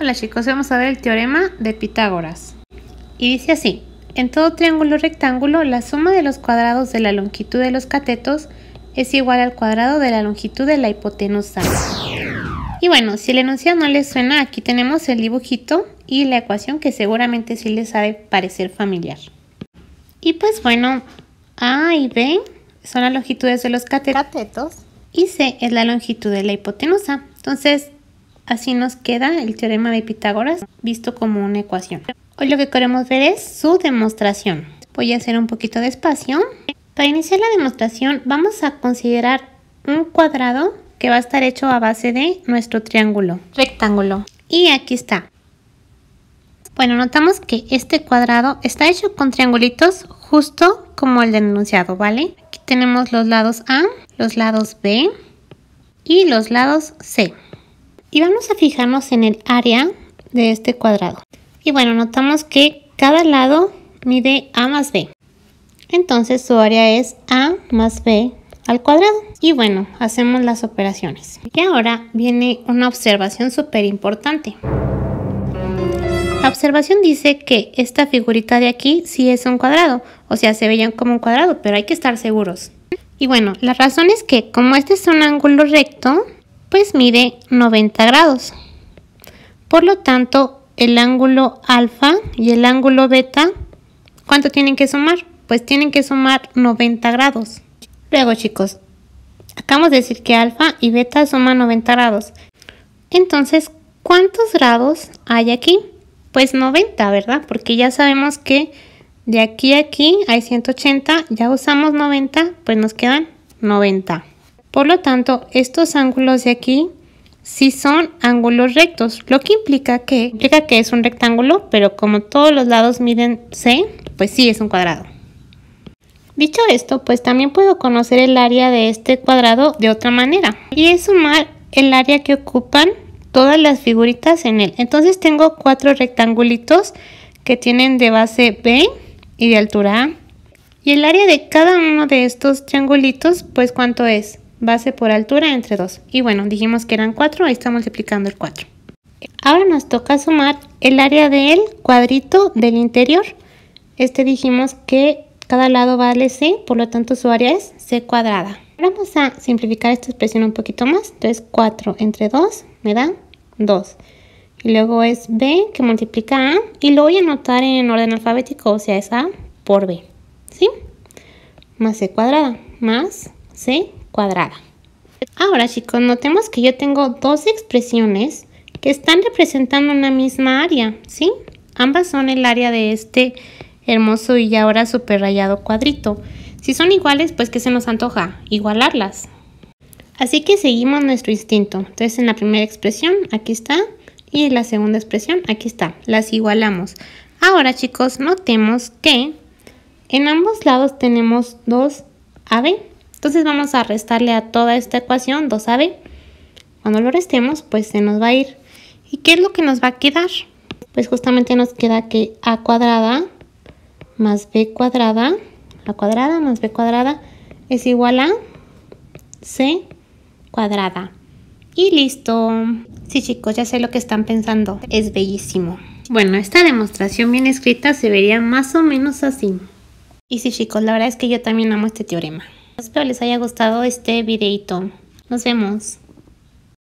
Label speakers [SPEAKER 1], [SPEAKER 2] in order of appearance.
[SPEAKER 1] Hola chicos, vamos a ver el teorema de Pitágoras. Y dice así, en todo triángulo rectángulo la suma de los cuadrados de la longitud de los catetos es igual al cuadrado de la longitud de la hipotenusa. Y bueno, si el enunciado no les suena, aquí tenemos el dibujito y la ecuación que seguramente sí les sabe parecer familiar. Y pues bueno, A y B son las longitudes de los catetos y C es la longitud de la hipotenusa. Entonces, Así nos queda el teorema de Pitágoras visto como una ecuación. Hoy lo que queremos ver es su demostración. Voy a hacer un poquito de espacio. Para iniciar la demostración vamos a considerar un cuadrado que va a estar hecho a base de nuestro triángulo rectángulo. Y aquí está. Bueno, notamos que este cuadrado está hecho con triangulitos justo como el denunciado, ¿vale? Aquí tenemos los lados A, los lados B y los lados C. Y vamos a fijarnos en el área de este cuadrado. Y bueno, notamos que cada lado mide A más B. Entonces su área es A más B al cuadrado. Y bueno, hacemos las operaciones. Y ahora viene una observación súper importante. La observación dice que esta figurita de aquí sí es un cuadrado, o sea, se veían como un cuadrado, pero hay que estar seguros. Y bueno, la razón es que como este es un ángulo recto, pues mide 90 grados. Por lo tanto, el ángulo alfa y el ángulo beta, ¿cuánto tienen que sumar? Pues tienen que sumar 90 grados. Luego chicos, acabamos de decir que alfa y beta suman 90 grados. Entonces, ¿cuántos grados hay aquí? Pues 90, ¿verdad? Porque ya sabemos que de aquí a aquí hay 180, ya usamos 90, pues nos quedan 90. Por lo tanto, estos ángulos de aquí sí son ángulos rectos, lo que implica que, implica que es un rectángulo, pero como todos los lados miden C, pues sí es un cuadrado. Dicho esto, pues también puedo conocer el área de este cuadrado de otra manera. Y es sumar el área que ocupan todas las figuritas en él. Entonces tengo cuatro rectangulitos que tienen de base B y de altura A. Y el área de cada uno de estos triangulitos, pues ¿cuánto es? base por altura entre 2. Y bueno, dijimos que eran 4, ahí está multiplicando el 4. Ahora nos toca sumar el área del cuadrito del interior. Este dijimos que cada lado vale C, por lo tanto su área es C cuadrada. Vamos a simplificar esta expresión un poquito más. Entonces 4 entre 2 me da 2. Y luego es B que multiplica A y lo voy a anotar en orden alfabético, o sea es A por B. ¿Sí? Más C cuadrada más C cuadrada. Ahora chicos, notemos que yo tengo dos expresiones que están representando una misma área, ¿sí? Ambas son el área de este hermoso y ahora super rayado cuadrito. Si son iguales, pues ¿qué se nos antoja? Igualarlas. Así que seguimos nuestro instinto. Entonces en la primera expresión, aquí está, y en la segunda expresión, aquí está. Las igualamos. Ahora chicos, notemos que en ambos lados tenemos dos AB entonces vamos a restarle a toda esta ecuación 2AB. Cuando lo restemos, pues se nos va a ir. ¿Y qué es lo que nos va a quedar? Pues justamente nos queda que A cuadrada más B cuadrada, A cuadrada más B cuadrada es igual a C cuadrada. Y listo. Sí chicos, ya sé lo que están pensando. Es bellísimo. Bueno, esta demostración bien escrita se vería más o menos así. Y sí chicos, la verdad es que yo también amo este teorema. Espero les haya gustado este videito. Nos vemos.